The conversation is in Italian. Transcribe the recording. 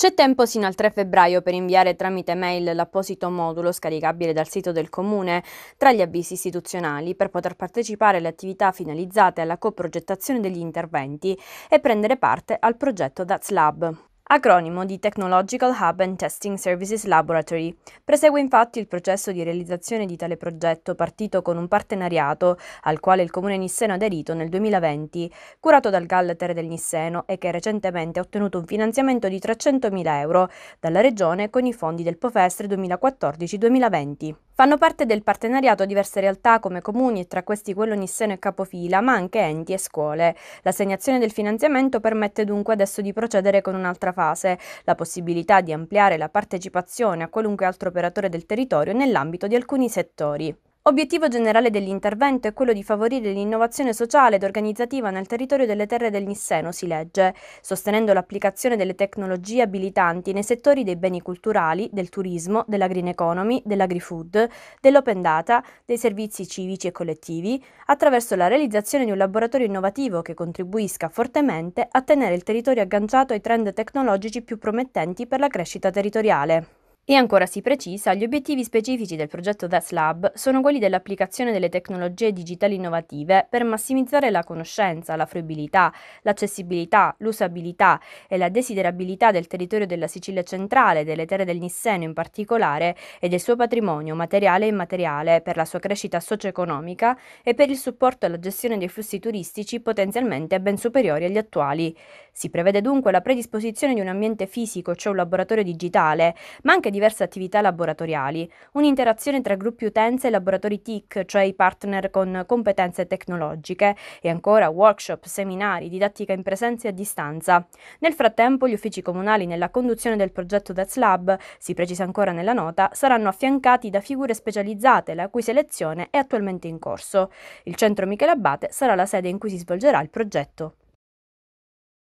C'è tempo sino al 3 febbraio per inviare tramite mail l'apposito modulo scaricabile dal sito del Comune tra gli avvisi istituzionali per poter partecipare alle attività finalizzate alla coprogettazione degli interventi e prendere parte al progetto DATS Lab acronimo di Technological Hub and Testing Services Laboratory. Presegue infatti il processo di realizzazione di tale progetto partito con un partenariato al quale il Comune Nisseno ha aderito nel 2020, curato dal GAL del Nisseno e che recentemente ha ottenuto un finanziamento di 300.000 euro dalla Regione con i fondi del POFESTRE 2014-2020. Fanno parte del partenariato diverse realtà come comuni, e tra questi quello Nisseno e Capofila, ma anche enti e scuole. L'assegnazione del finanziamento permette dunque adesso di procedere con un'altra fase, la possibilità di ampliare la partecipazione a qualunque altro operatore del territorio nell'ambito di alcuni settori. Obiettivo generale dell'intervento è quello di favorire l'innovazione sociale ed organizzativa nel territorio delle terre del Nisseno, si legge, sostenendo l'applicazione delle tecnologie abilitanti nei settori dei beni culturali, del turismo, della green economy, dell'agri-food, dell'open data, dei servizi civici e collettivi, attraverso la realizzazione di un laboratorio innovativo che contribuisca fortemente a tenere il territorio agganciato ai trend tecnologici più promettenti per la crescita territoriale. E ancora si precisa, gli obiettivi specifici del progetto Das Lab sono quelli dell'applicazione delle tecnologie digitali innovative per massimizzare la conoscenza, la fruibilità, l'accessibilità, l'usabilità e la desiderabilità del territorio della Sicilia centrale, delle terre del Nisseno in particolare, e del suo patrimonio materiale e immateriale per la sua crescita socio-economica e per il supporto alla gestione dei flussi turistici potenzialmente ben superiori agli attuali. Si prevede dunque la predisposizione di un ambiente fisico, cioè un laboratorio digitale, ma anche diverse attività laboratoriali, un'interazione tra gruppi utenze e laboratori TIC, cioè i partner con competenze tecnologiche, e ancora workshop, seminari, didattica in presenza e a distanza. Nel frattempo gli uffici comunali nella conduzione del progetto That's Lab, si precisa ancora nella nota, saranno affiancati da figure specializzate la cui selezione è attualmente in corso. Il centro Michele Abate sarà la sede in cui si svolgerà il progetto.